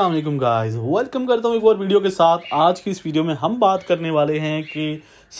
अल्लाम guys welcome करता हूँ एक और वीडियो के साथ आज की इस वीडियो में हम बात करने वाले हैं कि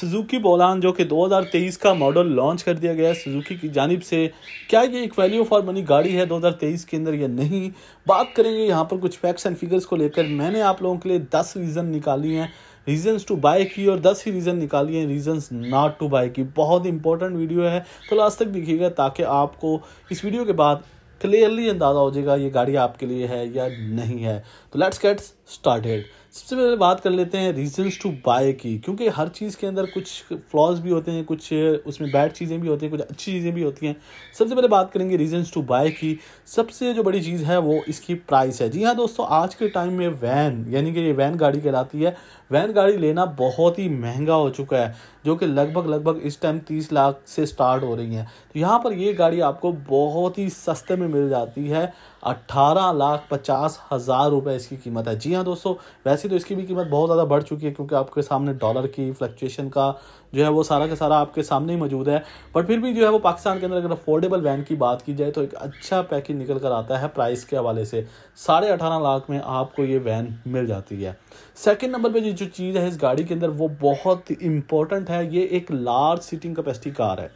सुजुकी बोलान जो कि 2023 का मॉडल लॉन्च कर दिया गया है सुजुकी की जानिब से क्या ये एक वैल्यू फॉर मनी गाड़ी है 2023 के अंदर या नहीं बात करेंगे यहाँ पर कुछ फैक्ट्स एंड फिगर्स को लेकर मैंने आप लोगों के लिए दस रीज़न निकाली हैं रीजन्स टू बाय की और दस ही रीज़न निकाली हैं रीजन्स नॉट टू बाय की बहुत इंपॉर्टेंट वीडियो है तो लास्ट तक देखिएगा ताकि आपको इस वीडियो के बाद क्लियरली अंदाज़ा हो जाएगा ये गाड़ी आपके लिए है या नहीं है तो लेट्स गेट स्टार्टेड सबसे पहले बात कर लेते हैं रीजंस टू बाय की क्योंकि हर चीज़ के अंदर कुछ फ्लॉज भी होते हैं कुछ उसमें बैड चीज़ें भी होती हैं कुछ अच्छी चीज़ें भी होती हैं सबसे पहले बात करेंगे रीजंस टू बाय की सबसे जो बड़ी चीज़ है वो इसकी प्राइस है जी हाँ दोस्तों आज के टाइम में वैन यानी कि ये वैन गाड़ी कहलाती है वैन गाड़ी लेना बहुत ही महंगा हो चुका है जो कि लगभग लगभग इस टाइम तीस लाख से स्टार्ट हो रही हैं तो यहाँ पर ये गाड़ी आपको बहुत ही सस्ते में मिल जाती है अट्ठारह लाख पचास हज़ार रुपये इसकी कीमत है जी हाँ दोस्तों वैसे तो इसकी भी कीमत बहुत ज़्यादा बढ़ चुकी है क्योंकि आपके सामने डॉलर की फ्लक्चुएशन का जो है वो सारा का सारा आपके सामने ही मौजूद है बट फिर भी जो है वो पाकिस्तान के अंदर अगर अफोर्डेबल वैन की बात की जाए तो एक अच्छा पैकेज निकल कर आता है प्राइस के हवाले से साढ़े अठारह लाख में आपको ये वैन मिल जाती है सेकेंड नंबर पर जो चीज़ है इस गाड़ी के अंदर वो बहुत इंपॉर्टेंट है ये एक लार्ज सीटिंग कैपेसिटी कार है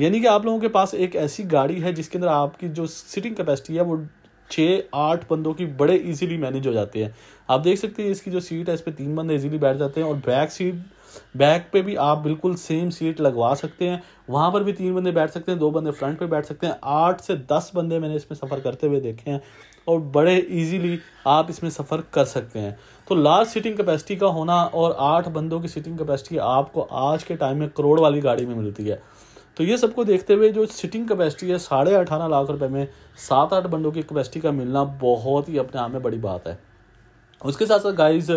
यानी कि आप लोगों के पास एक ऐसी गाड़ी है जिसके अंदर आपकी जो सीटिंग कैपेसिटी है वो छः आठ बंदों की बड़े इजीली मैनेज हो जाती है आप देख सकते हैं इसकी जो सीट है इस पर तीन बंदे इजीली बैठ जाते हैं और बैक सीट बैक पे भी आप बिल्कुल सेम सीट लगवा सकते हैं वहाँ पर भी तीन बंदे बैठ सकते हैं दो बंदे फ्रंट पे बैठ सकते हैं आठ से दस बंदे मैंने इसमें सफ़र करते हुए देखे हैं और बड़े इजीली आप इसमें सफ़र कर सकते हैं तो लार्ज सीटिंग कैपेसिटी का होना और आठ बंदों की सीटिंग कैपेसिटी आपको आज के टाइम में करोड़ वाली गाड़ी में मिलती है तो ये सबको देखते हुए जो सीटिंग कैपेसिटी है साढ़े अठारह लाख रुपए में सात आठ बंदों की कैपेसिटी का मिलना बहुत ही अपने आप में बड़ी बात है उसके साथ साथ गाइस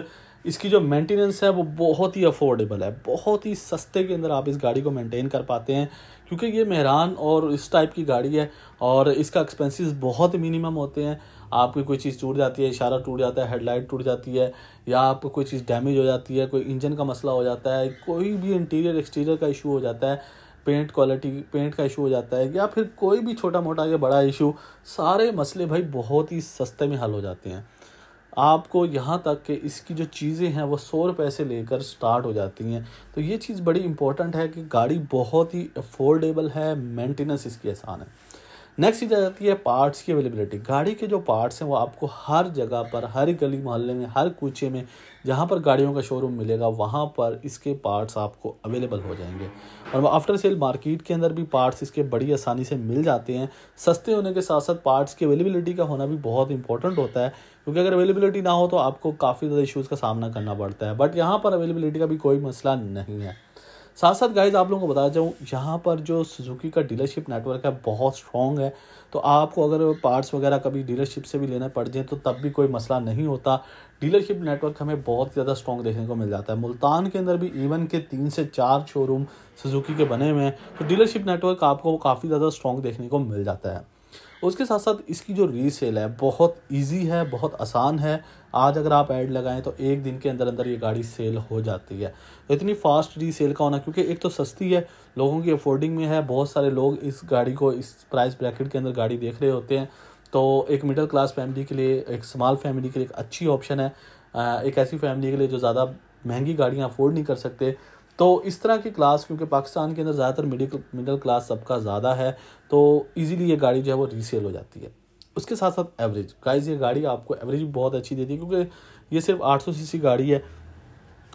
इसकी जो मेंटेनेंस है वो बहुत ही अफोर्डेबल है बहुत ही सस्ते के अंदर आप इस गाड़ी को मेंटेन कर पाते हैं क्योंकि ये मेहरान और इस टाइप की गाड़ी है और इसका एक्सपेंसेस बहुत मिनिमम होते हैं आपकी कोई चीज़ टूट जाती है इशारा टूट जाता है हेडलाइट टूट जाती है या आपको कोई चीज़ डैमेज हो जाती है कोई इंजन का मसला हो जाता है कोई भी इंटीरियर एक्सटीरियर का इशू हो जाता है पेंट क्वालिटी पेंट का इशू हो जाता है या फिर कोई भी छोटा मोटा या बड़ा इशू सारे मसले भाई बहुत ही सस्ते में हल हो जाते हैं आपको यहाँ तक कि इसकी जो चीज़ें हैं वो सौ रुपए से लेकर स्टार्ट हो जाती हैं तो ये चीज़ बड़ी इंपॉर्टेंट है कि गाड़ी बहुत ही अफोर्डेबल है मेंटेनेंस इसकी आसान है नेक्स्ट चीज़ आ जाती है पार्ट्स की अवेलेबिलिटी गाड़ी के जो पार्ट्स हैं वो आपको हर जगह पर हर गली मोहल्ले में हर कूचे में जहाँ पर गाड़ियों का शोरूम मिलेगा वहाँ पर इसके पार्ट्स आपको अवेलेबल हो जाएंगे और आफ्टर सेल मार्केट के अंदर भी पार्ट्स इसके बड़ी आसानी से मिल जाते हैं सस्ते होने के साथ साथ पार्ट्स की अवेलेबिलिटी का होना भी बहुत इंपॉर्टेंट होता है क्योंकि अगर अवेलेबिलिटी ना हो तो आपको काफ़ी ज़्यादा इशूज़ का सामना करना पड़ता है बट यहाँ पर अवेलेबिलिटी का भी कोई मसला नहीं है साथ साथ गाइज आप लोगों को बता जाऊँ यहाँ पर जो सुजुकी का डीलरशिप नेटवर्क है बहुत स्ट्रॉन्ग है तो आपको अगर पार्ट्स वगैरह कभी डीलरशिप से भी लेना पड़ जाए तो तब भी कोई मसला नहीं होता डीलरशिप नेटवर्क हमें बहुत ज़्यादा स्ट्रॉन्ग देखने को मिल जाता है मुल्तान के अंदर भी इवन के तीन से चार शोरूम सुजुकी के बने हुए हैं तो डीलरशिप नेटवर्क आपको काफ़ी ज़्यादा स्ट्रॉन्ग देखने को मिल जाता है उसके साथ साथ इसकी जो रीसेल है बहुत इजी है बहुत आसान है आज अगर आप ऐड लगाएं तो एक दिन के अंदर अंदर ये गाड़ी सेल हो जाती है तो इतनी फास्ट रीसेल का होना क्योंकि एक तो सस्ती है लोगों की अफोर्डिंग में है बहुत सारे लोग इस गाड़ी को इस प्राइस ब्रैकेट के अंदर गाड़ी देख रहे होते हैं तो एक मिडिल क्लास फैमिली के लिए एक स्मॉल फैमिली के लिए एक अच्छी ऑप्शन है एक ऐसी फैमिली के लिए जो ज़्यादा महंगी गाड़ियाँ अफोर्ड नहीं कर सकते तो इस तरह की क्लास क्योंकि पाकिस्तान के अंदर ज़्यादातर मिडिल मिडिल क्लास सबका ज़्यादा है तो ईज़िली ये गाड़ी जो है वो रीसेल हो जाती है उसके साथ साथ एवरेज गाइज ये गाड़ी आपको एवरेज भी बहुत अच्छी देती है क्योंकि ये सिर्फ 800 सीसी गाड़ी है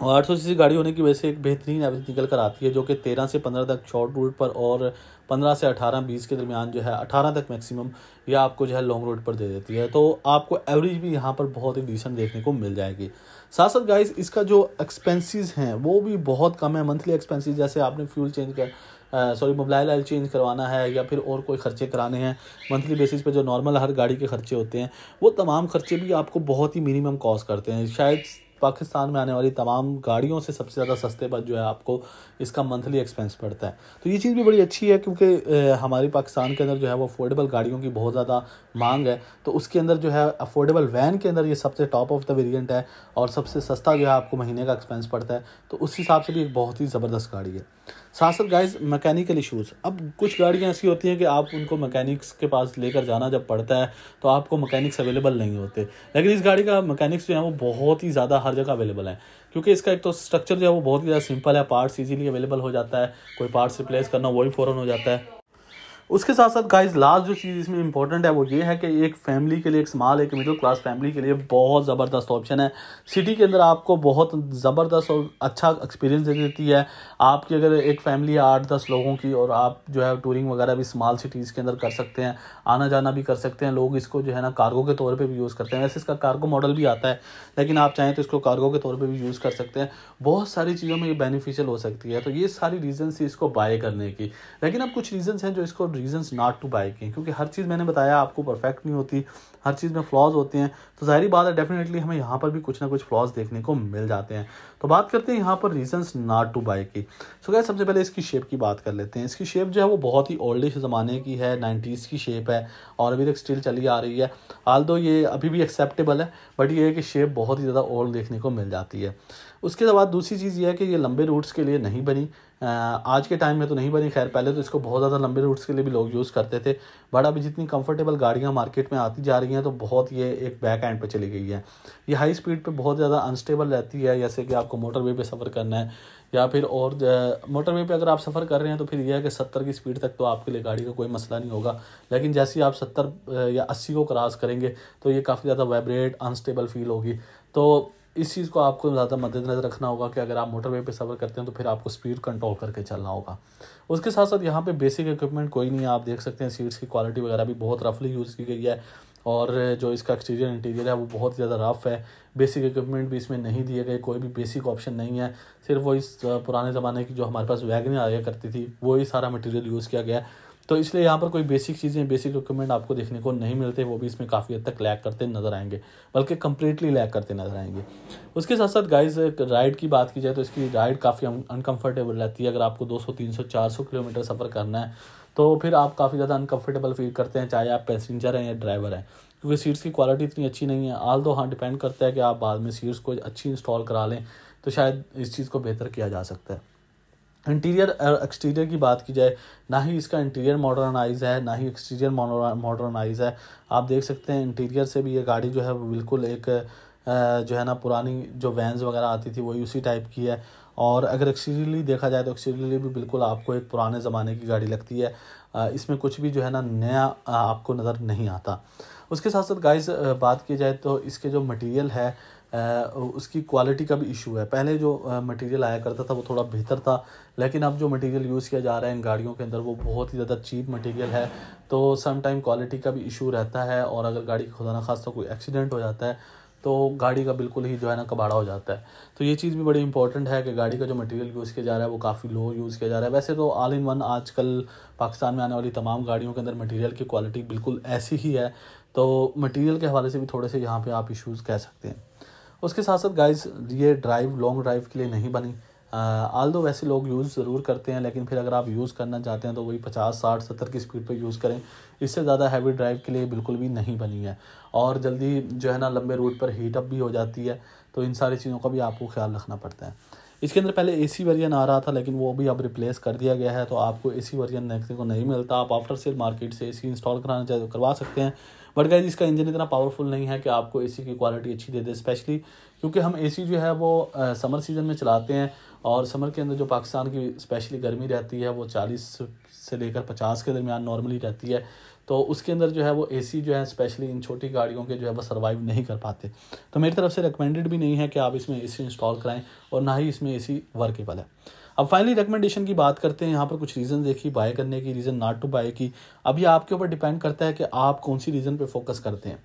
और आठ सौ सी गाड़ी होने की वजह से एक बेहतरीन एवरेज निकल कर आती है जो कि तेरह से पंद्रह तक शॉर्ट रूट पर और पंद्रह से अठारह बीस के दरमियान जो है अठारह तक मैक्सिमम यह आपको जो है लॉन्ग रूट पर दे देती है तो आपको एवरेज भी यहाँ पर बहुत ही डिसेंट देखने को मिल जाएगी साथ साथ गाइस इसका जो एक्सपेंसेस हैं वो भी बहुत कम है मंथली एक्सपेंसेस जैसे आपने फ्यूल चेंज कर सॉरी मोबाइल ऑयल चेंज करवाना है या फिर और कोई खर्चे कराने हैं मंथली बेसिस पे जो नॉर्मल हर गाड़ी के खर्चे होते हैं वो तमाम खर्चे भी आपको बहुत ही मिनिमम कॉस्ट करते हैं शायद पाकिस्तान में आने वाली तमाम गाड़ियों से सबसे ज़्यादा सस्ते पर जो है आपको इसका मंथली एक्सपेंस पड़ता है तो ये चीज़ भी बड़ी अच्छी है क्योंकि हमारी पाकिस्तान के अंदर जो है वो अफोर्डेबल गाड़ियों की बहुत ज़्यादा मांग है तो उसके अंदर जो है अफोर्डेबल वैन के अंदर ये सबसे टॉप ऑफ द वेरियंट है और सबसे सस्ता जो है आपको महीने का एक्सपेंस पड़ता है तो उस हिसाब से भी एक बहुत ही ज़बरदस्त गाड़ी है साथ साथ गाइज मैकेनिकल इशूज़ अब कुछ गाड़ियाँ ऐसी होती हैं कि आप उनको मैकेनिक्स के पास लेकर जाना जब पड़ता है तो आपको मैकेनिक्स अवेलेबल नहीं होते लेकिन इस गाड़ी का मैकेनिक्स जो है वो बहुत ही ज़्यादा हर जगह अवेलेबल है क्योंकि इसका एक तो स्ट्रक्चर जो है वो बहुत ही ज़्यादा सिंपल है पार्ट्स ईजिली अवेलेबल हो जाता है कोई पार्ट्स रिप्लेस करना वही फ़ौरन हो जाता है उसके साथ साथ गाइज लास्ट जो चीज़ इसमें इंपॉर्टेंट है वो ये है कि एक फैमिली के लिए एक स्मॉल एक मिडिल क्लास फैमिली के लिए बहुत ज़बरदस्त ऑप्शन है सिटी के अंदर आपको बहुत ज़बरदस्त और अच्छा एक्सपीरियंस दे देती है आपकी अगर एक फैमिली है आठ दस लोगों की और आप जो है टूरिंग वगैरह भी स्मॉल सिटीज़ के अंदर कर सकते हैं आना जाना भी कर सकते हैं लोग इसको जो है ना कार्गो के तौर पर भी यूज़ करते हैं वैसे इसका कार्गो मॉडल भी आता है लेकिन आप चाहें तो इसको कार्गो के तौर पर भी यूज़ कर सकते हैं बहुत सारी चीज़ों में ये बेनिफिशियल हो सकती है तो ये सारी रीज़न्स इसको बाय करने की लेकिन अब कुछ रीज़न्स हैं जो इसको रीजंस नॉट टू बाई के क्योंकि हर चीज़ मैंने बताया आपको परफेक्ट नहीं होती हर चीज़ में फ्लॉज होते हैं तो जाहिर बात है डेफिनेटली हमें यहाँ पर भी कुछ ना कुछ फ्लॉज देखने को मिल जाते हैं तो बात करते हैं यहाँ पर रीजंस नॉट टू बाई की सो क्या सबसे पहले इसकी शेप की बात कर लेते हैं इसकी शेप जो है वो बहुत ही ओल्डिश ज़माने की है नाइन्टीज़ की शेप है और अभी तक स्टिल चली आ रही है आल ये अभी भी एक्सेप्टेबल है बट ये है कि शेप बहुत ही ज़्यादा ओल्ड देखने को मिल जाती है उसके बाद दूसरी चीज़ यह है कि ये लंबे रूट्स के लिए नहीं बनी आज के टाइम में तो नहीं बनी खैर पहले तो इसको बहुत ज़्यादा लंबे रूट्स के लिए भी लोग यूज़ करते थे बट अभी जितनी कंफर्टेबल गाड़ियाँ मार्केट में आती जा रही हैं तो बहुत ये एक बैक एंड पे चली गई है ये हाई स्पीड पे बहुत ज़्यादा अनस्टेबल रहती है जैसे कि आपको मोटरवे पे सफ़र करना है या फिर और मोटरवे पे अगर आप सफ़र कर रहे हैं तो फिर यह है कि सत्तर की स्पीड तक तो आपके लिए गाड़ी का कोई मसला नहीं होगा लेकिन जैसे ही आप सत्तर या अस्सी को क्रॉस करेंगे तो ये काफ़ी ज़्यादा वाइब्रेट अनस्टेबल फील होगी तो इस चीज़ को आपको ज़्यादा मद्देनजर रखना होगा कि अगर आप मोटरवे पे सफ़र करते हैं तो फिर आपको स्पीड कंट्रोल करके चलना होगा उसके साथ साथ यहाँ पे बेसिक इक्विपमेंट कोई नहीं है आप देख सकते हैं सीट्स की क्वालिटी वगैरह भी बहुत रफली यूज़ की गई है और जो इसका एक्सटीरियर इंटीरियर है वो बहुत ज़्यादा रफ है बेसिक इक्विपमेंट भी इसमें नहीं दिए गए कोई भी बेसिक ऑप्शन नहीं है सिर्फ वो इस पुराने ज़माने की जो हमारे पास वैगन आया करती थी वही सारा मटेरियल यूज़ किया गया है तो इसलिए यहाँ पर कोई बेसिक चीज़ें बेसिक डॉक्यूमेंट आपको देखने को नहीं मिलते वो भी इसमें काफ़ी हद तक लैक करते नज़र आएंगे बल्कि कंप्लीटली लैक करते नज़र आएंगे उसके साथ साथ गाइज राइड की बात की जाए तो इसकी राइड काफ़ी अनकम्फर्टेबल रहती है अगर आपको दो सौ चार सौ किलोमीटर सफ़र करना है तो फिर आप काफ़ी ज़्यादा अनकम्फर्टेबल फील करते हैं चाहे आप पैसेंजर हैं या ड्राइवर हैं क्योंकि सीट्स की क्वालिटी इतनी अच्छी नहीं है आल दो हाँ डिपेंड करता है कि आप बाद में सीट्स को अच्छी इंस्टॉल करा लें तो शायद इस चीज़ को बेहतर किया जा सकता है इंटीरियर एक्सटीरियर uh, की बात की जाए ना ही इसका इंटीरियर मॉडर्नाइज है ना ही एक्सटीरियर मॉडर्नाइज है आप देख सकते हैं इंटीरियर से भी ये गाड़ी जो है बिल्कुल एक uh, जो है ना पुरानी जो वैन्स वगैरह आती थी वही उसी टाइप की है और अगर एक्सटीरियरली देखा जाए तो एक्सटीरियरली भी बिल्कुल आपको एक पुराने ज़माने की गाड़ी लगती है uh, इसमें कुछ भी जो है ना नया आपको नज़र नहीं आता उसके साथ साथ गाइस बात की जाए तो इसके जो मटेरियल है उसकी क्वालिटी का भी इशू है पहले जो मटेरियल आया करता था वो थोड़ा बेहतर था लेकिन अब जो मटेरियल यूज़ किया जा रहा है इन गाड़ियों के अंदर वो बहुत ही ज़्यादा चीप मटेरियल है तो सम टाइम क्वालिटी का भी इशू रहता है और अगर गाड़ी खुदा ना खास तो कोई एक्सीडेंट हो जाता है तो गाड़ी का बिल्कुल ही जो है ना कबाड़ा हो जाता है तो ये चीज़ भी बड़ी इंपॉर्टेंट है कि गाड़ी का जो मटेरियल यूज़ किया जा रहा है वो काफ़ी लो यूज़ किया जा रहा है वैसे तो ऑल इन वन आजकल पाकिस्तान में आने वाली तमाम गाड़ियों के अंदर मटेरियल की क्वालिटी बिल्कुल ऐसी ही है तो मटेरियल के हवाले से भी थोड़े से यहाँ पर आप इशूज़ कह सकते हैं उसके साथ साथ गाइस ये ड्राइव लॉन्ग ड्राइव के लिए नहीं बनी आल दो वैसे लोग यूज़ ज़रूर करते हैं लेकिन फिर अगर आप यूज़ करना चाहते हैं तो वही पचास साठ सत्तर की स्पीड पर यूज़ करें इससे ज़्यादा हैवी ड्राइव के लिए बिल्कुल भी नहीं बनी है और जल्दी जो है ना लंबे रूट पर हीटअप भी हो जाती है तो इन सारी चीज़ों का भी आपको ख्याल रखना पड़ता है इसके अंदर पहले एसी वर्जन आ रहा था लेकिन वो भी अब रिप्लेस कर दिया गया है तो आपको एसी वर्जन देखने को नहीं मिलता आप आफ्टर सेल मार्केट से एसी इंस्टॉल कराना चाहे तो करवा सकते हैं बट गाइज इसका इंजन इतना पावरफुल नहीं है कि आपको एसी की क्वालिटी अच्छी दे दे स्पेशली क्योंकि हम एसी जो है वो समर सीज़न में चलाते हैं और समर के अंदर जो पाकिस्तान की स्पेशली गर्मी रहती है वो चालीस से लेकर पचास के दरमियान नॉर्मली रहती है तो उसके अंदर जो है वो एसी जो है स्पेशली इन छोटी गाड़ियों के जो है वो सर्वाइव नहीं कर पाते तो मेरी तरफ से रिकमेंडेड भी नहीं है कि आप इसमें एसी इंस्टॉल कराएं और ना ही इसमें एसी वर्केबल है अब फाइनली रिकमेंडेशन की बात करते हैं यहाँ पर कुछ रीज़न देखिए बाय करने की रीज़न नॉट टू बाय की अब ये आपके ऊपर डिपेंड करता है कि आप कौन सी रीज़न पे फोकस करते हैं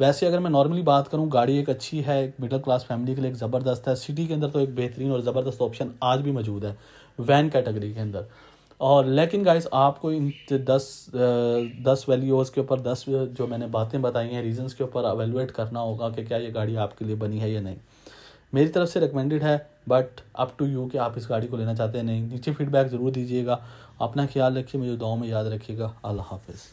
वैसे अगर मैं नॉर्मली बात करूँ गाड़ी एक अच्छी है एक मिडिल क्लास फैमिली के लिए एक ज़बरदस्त है सिटी के अंदर तो एक बेहतरीन और ज़बरदस्त ऑप्शन आज भी मौजूद है वैन कैटेगरी के अंदर और लेकिन गाइस आपको इन दस दस वैल्यूज़ के ऊपर दस जो मैंने बातें बताई हैं रीजंस के ऊपर अवेलुएट करना होगा कि क्या ये गाड़ी आपके लिए बनी है या नहीं मेरी तरफ से रिकमेंडेड है बट अप टू यू कि आप इस गाड़ी को लेना चाहते हैं नहीं नीचे फीडबैक ज़रूर दीजिएगा अपना ख्याल रखिए मुझे दुआओं में याद रखिएगा अल्लाह हाफिज़